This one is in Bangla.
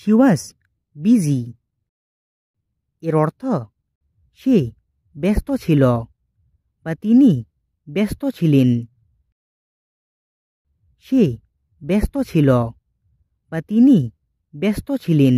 শি ওয়াজ বিজি এর অর্থ সে ব্যস্ত ছিল বা তিনি ব্যস্ত ছিলেন সে ব্যস্ত ছিল বা তিনি ব্যস্ত ছিলেন